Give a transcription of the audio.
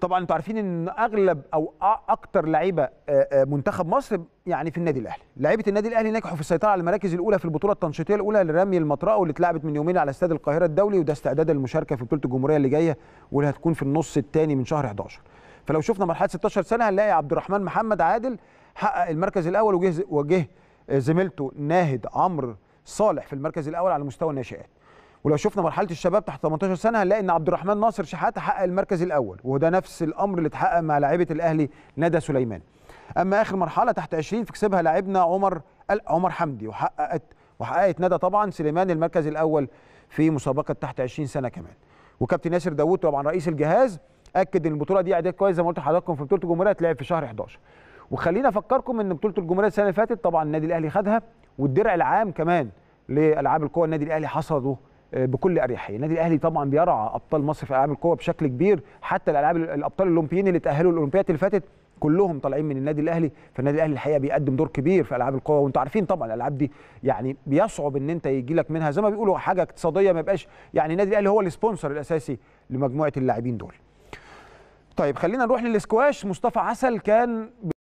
طبعا انتوا عارفين ان اغلب او اكتر لعيبه منتخب مصر يعني في النادي الاهلي لعيبه النادي الاهلي نجحوا في السيطره على المراكز الاولى في البطوله التنشيطيه الاولى لرمي المطرقه واللي اتلعبت من يومين على استاد القاهره الدولي وده استعداد للمشاركه في بطوله الجمهوريه اللي جايه واللي هتكون في النص الثاني من شهر 11 فلو شفنا مرحله 16 سنه هنلاقي عبد الرحمن محمد عادل حقق المركز الاول وجه وجه زميلته ناهد عمرو صالح في المركز الاول على مستوى الناشئات ولو شفنا مرحله الشباب تحت 18 سنه هنلاقي ان عبد الرحمن ناصر شحاته حقق المركز الاول وده نفس الامر اللي اتحقق مع لاعيبه الاهلي ندى سليمان اما اخر مرحله تحت 20 فكسبها لاعبنا عمر عمر حمدي وحققت وحققت ندى طبعا سليمان المركز الاول في مسابقه تحت 20 سنه كمان وكابتن ياسر داوود طبعا رئيس الجهاز اكد ان البطوله دي اعداد كويس زي ما قلت لحضراتكم في بطوله الجمهوريه اتلعب في شهر 11 وخلينا افكركم ان بطوله الجمهوريه السنه اللي فاتت طبعا النادي الاهلي خدها والدرع العام كمان لالعاب القوى النادي الاهلي حصدوا بكل اريحيه النادي الاهلي طبعا بيرعى ابطال مصر في العاب القوه بشكل كبير حتى الالعاب الابطال الاولمبيين اللي تاهلوا الاولمبيات اللي فاتت كلهم طالعين من النادي الاهلي فالنادي الاهلي الحقيقه بيقدم دور كبير في العاب القوى وانتم عارفين طبعا الالعاب دي يعني بيصعب ان انت يجي لك منها زي ما بيقولوا حاجه اقتصاديه ما يبقاش يعني النادي الاهلي هو السبونسر الاساسي لمجموعه اللاعبين دول طيب خلينا نروح للسكواش مصطفى عسل كان